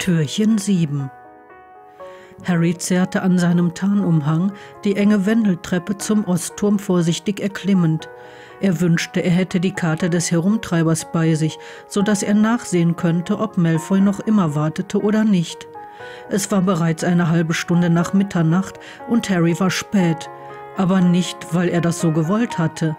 Türchen 7. Harry zerrte an seinem Tarnumhang, die enge Wendeltreppe zum Ostturm vorsichtig erklimmend. Er wünschte, er hätte die Karte des Herumtreibers bei sich, so dass er nachsehen könnte, ob Malfoy noch immer wartete oder nicht. Es war bereits eine halbe Stunde nach Mitternacht und Harry war spät, aber nicht, weil er das so gewollt hatte.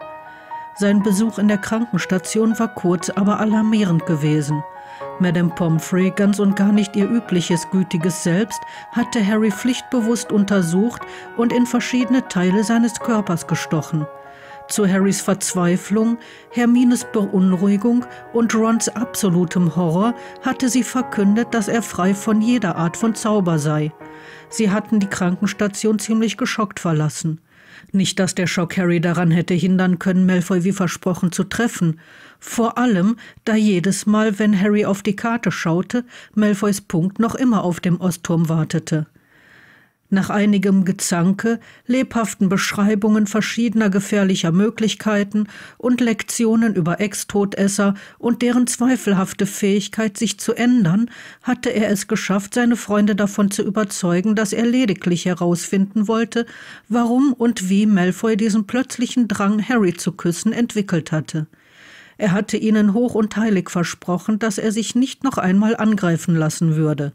Sein Besuch in der Krankenstation war kurz, aber alarmierend gewesen – Madame Pomfrey, ganz und gar nicht ihr übliches gütiges Selbst, hatte Harry pflichtbewusst untersucht und in verschiedene Teile seines Körpers gestochen. Zu Harrys Verzweiflung, Hermines Beunruhigung und Rons absolutem Horror hatte sie verkündet, dass er frei von jeder Art von Zauber sei. Sie hatten die Krankenstation ziemlich geschockt verlassen. Nicht, dass der Schock Harry daran hätte hindern können, Malfoy wie versprochen zu treffen. Vor allem, da jedes Mal, wenn Harry auf die Karte schaute, Malfoys Punkt noch immer auf dem Ostturm wartete. Nach einigem Gezanke, lebhaften Beschreibungen verschiedener gefährlicher Möglichkeiten und Lektionen über Ex-Todesser und deren zweifelhafte Fähigkeit, sich zu ändern, hatte er es geschafft, seine Freunde davon zu überzeugen, dass er lediglich herausfinden wollte, warum und wie Malfoy diesen plötzlichen Drang, Harry zu küssen, entwickelt hatte. Er hatte ihnen hoch und heilig versprochen, dass er sich nicht noch einmal angreifen lassen würde.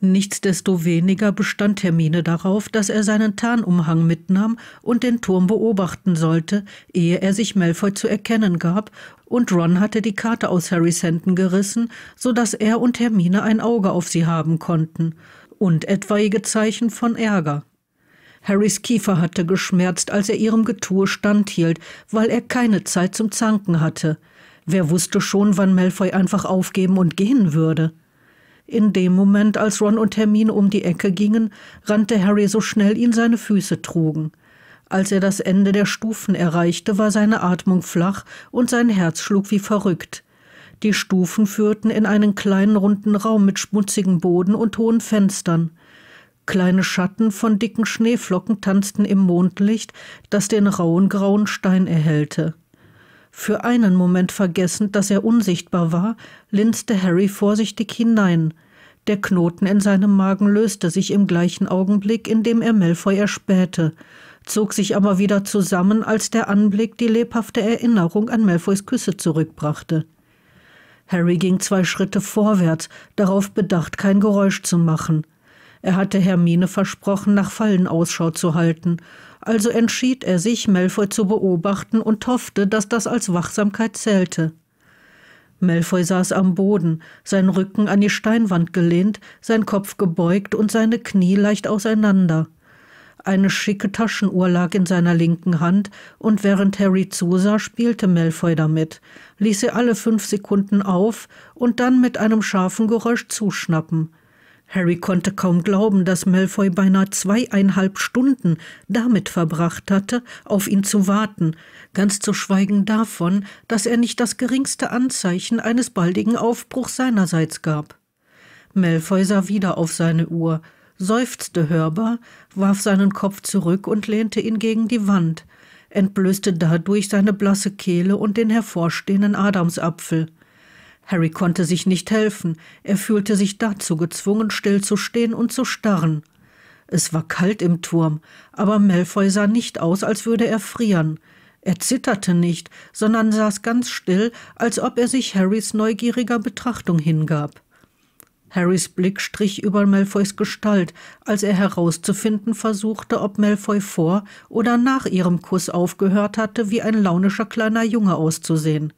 Nichtsdestoweniger bestand Hermine darauf, dass er seinen Tarnumhang mitnahm und den Turm beobachten sollte, ehe er sich Malfoy zu erkennen gab, und Ron hatte die Karte aus Harrys Händen gerissen, so dass er und Hermine ein Auge auf sie haben konnten und etwaige Zeichen von Ärger. Harrys Kiefer hatte geschmerzt, als er ihrem Getue standhielt, weil er keine Zeit zum Zanken hatte. Wer wusste schon, wann Malfoy einfach aufgeben und gehen würde? In dem Moment, als Ron und Hermine um die Ecke gingen, rannte Harry so schnell ihn seine Füße trugen. Als er das Ende der Stufen erreichte, war seine Atmung flach und sein Herz schlug wie verrückt. Die Stufen führten in einen kleinen runden Raum mit schmutzigem Boden und hohen Fenstern. Kleine Schatten von dicken Schneeflocken tanzten im Mondlicht, das den rauen grauen Stein erhellte. Für einen Moment vergessend, dass er unsichtbar war, linste Harry vorsichtig hinein. Der Knoten in seinem Magen löste sich im gleichen Augenblick, in dem er Malfoy erspähte, zog sich aber wieder zusammen, als der Anblick die lebhafte Erinnerung an Malfoys Küsse zurückbrachte. Harry ging zwei Schritte vorwärts, darauf bedacht, kein Geräusch zu machen. Er hatte Hermine versprochen, nach Fallen Ausschau zu halten, also entschied er sich, Malfoy zu beobachten und hoffte, dass das als Wachsamkeit zählte. Malfoy saß am Boden, sein Rücken an die Steinwand gelehnt, sein Kopf gebeugt und seine Knie leicht auseinander. Eine schicke Taschenuhr lag in seiner linken Hand, und während Harry zusah, spielte Malfoy damit, ließ sie alle fünf Sekunden auf und dann mit einem scharfen Geräusch zuschnappen. Harry konnte kaum glauben, dass Malfoy beinahe zweieinhalb Stunden damit verbracht hatte, auf ihn zu warten, ganz zu schweigen davon, dass er nicht das geringste Anzeichen eines baldigen Aufbruchs seinerseits gab. Malfoy sah wieder auf seine Uhr, seufzte hörbar, warf seinen Kopf zurück und lehnte ihn gegen die Wand, entblößte dadurch seine blasse Kehle und den hervorstehenden Adamsapfel. Harry konnte sich nicht helfen, er fühlte sich dazu gezwungen, stillzustehen und zu starren. Es war kalt im Turm, aber Malfoy sah nicht aus, als würde er frieren. Er zitterte nicht, sondern saß ganz still, als ob er sich Harrys neugieriger Betrachtung hingab. Harrys Blick strich über Malfoys Gestalt, als er herauszufinden versuchte, ob Malfoy vor oder nach ihrem Kuss aufgehört hatte, wie ein launischer kleiner Junge auszusehen.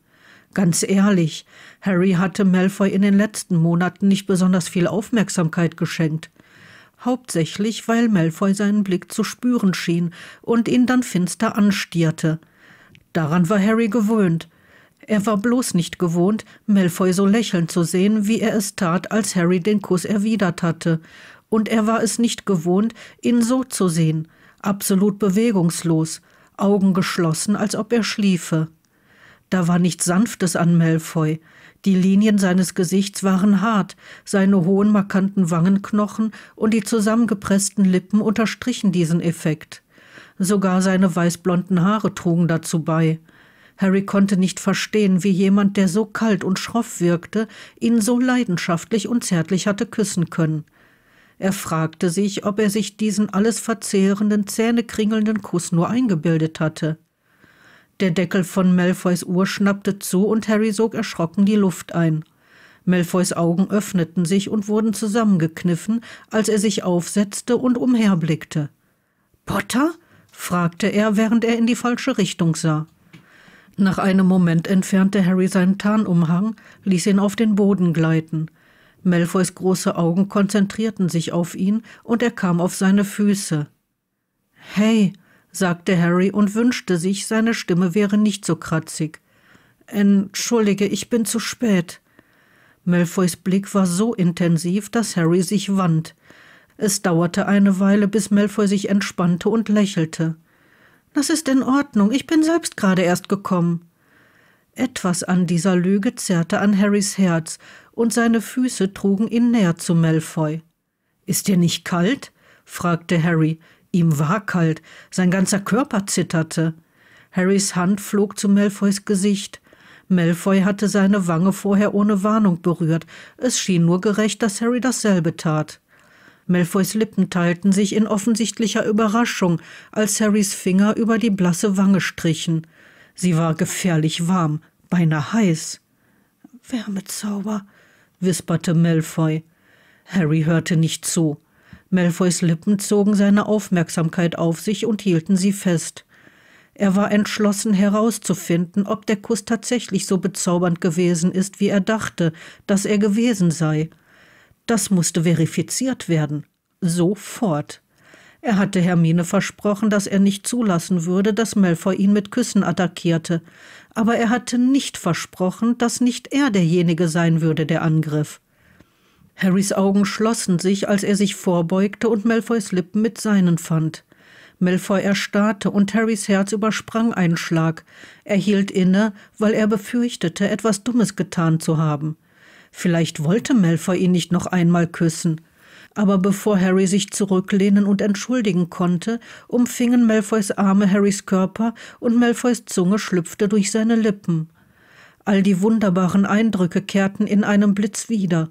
Ganz ehrlich, Harry hatte Malfoy in den letzten Monaten nicht besonders viel Aufmerksamkeit geschenkt. Hauptsächlich, weil Malfoy seinen Blick zu spüren schien und ihn dann finster anstierte. Daran war Harry gewöhnt. Er war bloß nicht gewohnt, Malfoy so lächeln zu sehen, wie er es tat, als Harry den Kuss erwidert hatte. Und er war es nicht gewohnt, ihn so zu sehen, absolut bewegungslos, Augen geschlossen, als ob er schliefe. Da war nichts Sanftes an Malfoy. Die Linien seines Gesichts waren hart, seine hohen, markanten Wangenknochen und die zusammengepressten Lippen unterstrichen diesen Effekt. Sogar seine weißblonden Haare trugen dazu bei. Harry konnte nicht verstehen, wie jemand, der so kalt und schroff wirkte, ihn so leidenschaftlich und zärtlich hatte küssen können. Er fragte sich, ob er sich diesen alles verzehrenden, zähnekringelnden Kuss nur eingebildet hatte. Der Deckel von Malfoys Uhr schnappte zu und Harry sog erschrocken die Luft ein. Malfoys Augen öffneten sich und wurden zusammengekniffen, als er sich aufsetzte und umherblickte. Potter? fragte er, während er in die falsche Richtung sah. Nach einem Moment entfernte Harry seinen Tarnumhang, ließ ihn auf den Boden gleiten. Malfoys große Augen konzentrierten sich auf ihn und er kam auf seine Füße. Hey, sagte Harry und wünschte sich, seine Stimme wäre nicht so kratzig. Entschuldige, ich bin zu spät. Malfoys Blick war so intensiv, dass Harry sich wand. Es dauerte eine Weile, bis Malfoy sich entspannte und lächelte. Das ist in Ordnung, ich bin selbst gerade erst gekommen. Etwas an dieser Lüge zerrte an Harrys Herz, und seine Füße trugen ihn näher zu Malfoy. Ist dir nicht kalt? fragte Harry. Ihm war kalt, sein ganzer Körper zitterte. Harrys Hand flog zu Malfoys Gesicht. Malfoy hatte seine Wange vorher ohne Warnung berührt. Es schien nur gerecht, dass Harry dasselbe tat. Malfoys Lippen teilten sich in offensichtlicher Überraschung, als Harrys Finger über die blasse Wange strichen. Sie war gefährlich warm, beinahe heiß. Wärmezauber, wisperte Malfoy. Harry hörte nicht zu. Malfoys Lippen zogen seine Aufmerksamkeit auf sich und hielten sie fest. Er war entschlossen herauszufinden, ob der Kuss tatsächlich so bezaubernd gewesen ist, wie er dachte, dass er gewesen sei. Das musste verifiziert werden. Sofort. Er hatte Hermine versprochen, dass er nicht zulassen würde, dass Malfoy ihn mit Küssen attackierte, aber er hatte nicht versprochen, dass nicht er derjenige sein würde, der angriff. Harrys Augen schlossen sich, als er sich vorbeugte und Malfoys Lippen mit seinen fand. Malfoy erstarrte und Harrys Herz übersprang einen Schlag. Er hielt inne, weil er befürchtete, etwas Dummes getan zu haben. Vielleicht wollte Malfoy ihn nicht noch einmal küssen. Aber bevor Harry sich zurücklehnen und entschuldigen konnte, umfingen Malfoys Arme Harrys Körper und Malfoys Zunge schlüpfte durch seine Lippen. All die wunderbaren Eindrücke kehrten in einem Blitz wieder.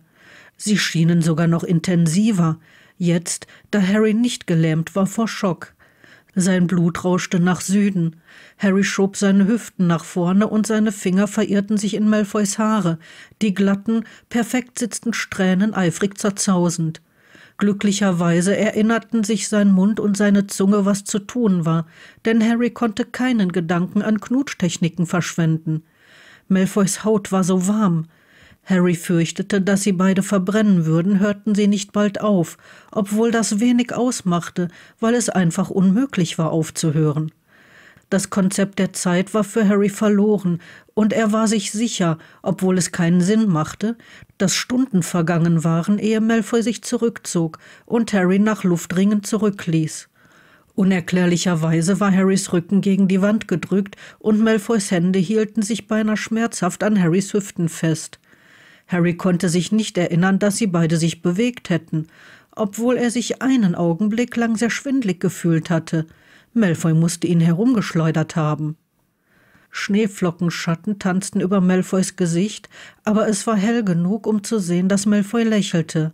Sie schienen sogar noch intensiver, jetzt, da Harry nicht gelähmt war vor Schock. Sein Blut rauschte nach Süden. Harry schob seine Hüften nach vorne und seine Finger verirrten sich in Malfoys Haare, die glatten, perfekt sitzenden Strähnen eifrig zerzausend. Glücklicherweise erinnerten sich sein Mund und seine Zunge, was zu tun war, denn Harry konnte keinen Gedanken an Knutschtechniken verschwenden. Malfoys Haut war so warm. Harry fürchtete, dass sie beide verbrennen würden, hörten sie nicht bald auf, obwohl das wenig ausmachte, weil es einfach unmöglich war aufzuhören. Das Konzept der Zeit war für Harry verloren, und er war sich sicher, obwohl es keinen Sinn machte, dass Stunden vergangen waren, ehe Malfoy sich zurückzog und Harry nach Luftringen zurückließ. Unerklärlicherweise war Harrys Rücken gegen die Wand gedrückt und Malfoys Hände hielten sich beinahe schmerzhaft an Harrys Hüften fest. Harry konnte sich nicht erinnern, dass sie beide sich bewegt hätten, obwohl er sich einen Augenblick lang sehr schwindlig gefühlt hatte. Malfoy musste ihn herumgeschleudert haben. Schneeflockenschatten tanzten über Malfoys Gesicht, aber es war hell genug, um zu sehen, dass Malfoy lächelte.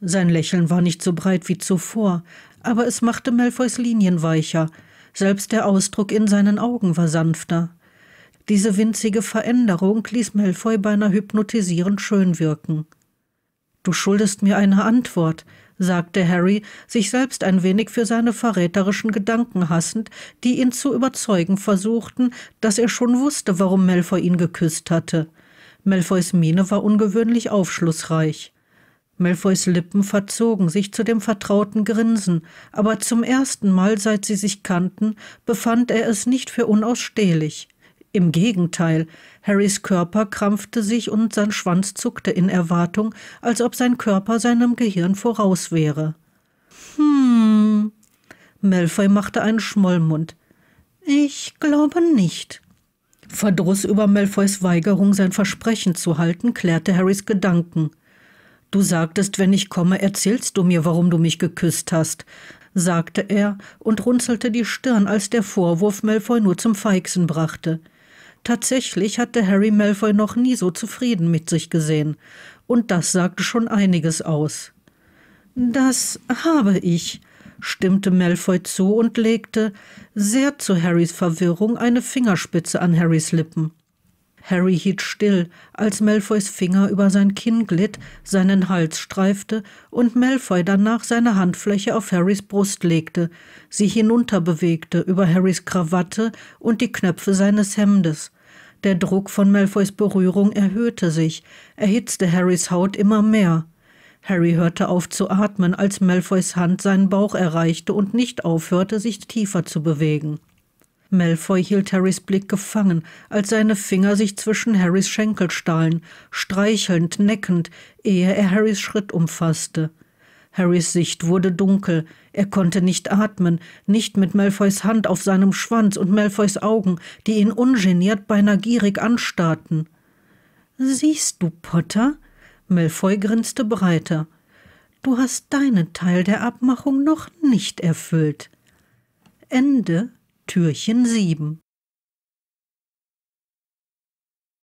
Sein Lächeln war nicht so breit wie zuvor, aber es machte Malfoys Linien weicher, selbst der Ausdruck in seinen Augen war sanfter. Diese winzige Veränderung ließ Malfoy beinahe hypnotisierend schön wirken. Du schuldest mir eine Antwort, sagte Harry, sich selbst ein wenig für seine verräterischen Gedanken hassend, die ihn zu überzeugen versuchten, dass er schon wusste, warum Malfoy ihn geküsst hatte. Malfoys Miene war ungewöhnlich aufschlussreich. Malfoys Lippen verzogen sich zu dem vertrauten Grinsen, aber zum ersten Mal, seit sie sich kannten, befand er es nicht für unausstehlich. Im Gegenteil, Harrys Körper krampfte sich und sein Schwanz zuckte in Erwartung, als ob sein Körper seinem Gehirn voraus wäre. Hm. Malfoy machte einen Schmollmund. Ich glaube nicht. Verdruss über Malfoys Weigerung, sein Versprechen zu halten, klärte Harrys Gedanken. Du sagtest, wenn ich komme, erzählst du mir, warum du mich geküsst hast, sagte er und runzelte die Stirn, als der Vorwurf Malfoy nur zum Feixen brachte. Tatsächlich hatte Harry Malfoy noch nie so zufrieden mit sich gesehen, und das sagte schon einiges aus. Das habe ich, stimmte Malfoy zu und legte, sehr zu Harrys Verwirrung, eine Fingerspitze an Harrys Lippen. Harry hielt still, als Malfoys Finger über sein Kinn glitt, seinen Hals streifte und Malfoy danach seine Handfläche auf Harrys Brust legte, sie hinunterbewegte über Harrys Krawatte und die Knöpfe seines Hemdes. Der Druck von Malfoys Berührung erhöhte sich, erhitzte Harrys Haut immer mehr. Harry hörte auf zu atmen, als Malfoys Hand seinen Bauch erreichte und nicht aufhörte, sich tiefer zu bewegen. Malfoy hielt Harrys Blick gefangen, als seine Finger sich zwischen Harrys Schenkel stahlen, streichelnd, neckend, ehe er Harrys Schritt umfasste. Harrys Sicht wurde dunkel, er konnte nicht atmen, nicht mit Malfoys Hand auf seinem Schwanz und Malfoys Augen, die ihn ungeniert beinahe gierig anstarrten. Siehst du, Potter? Malfoy grinste breiter. Du hast deinen Teil der Abmachung noch nicht erfüllt. Ende Türchen 7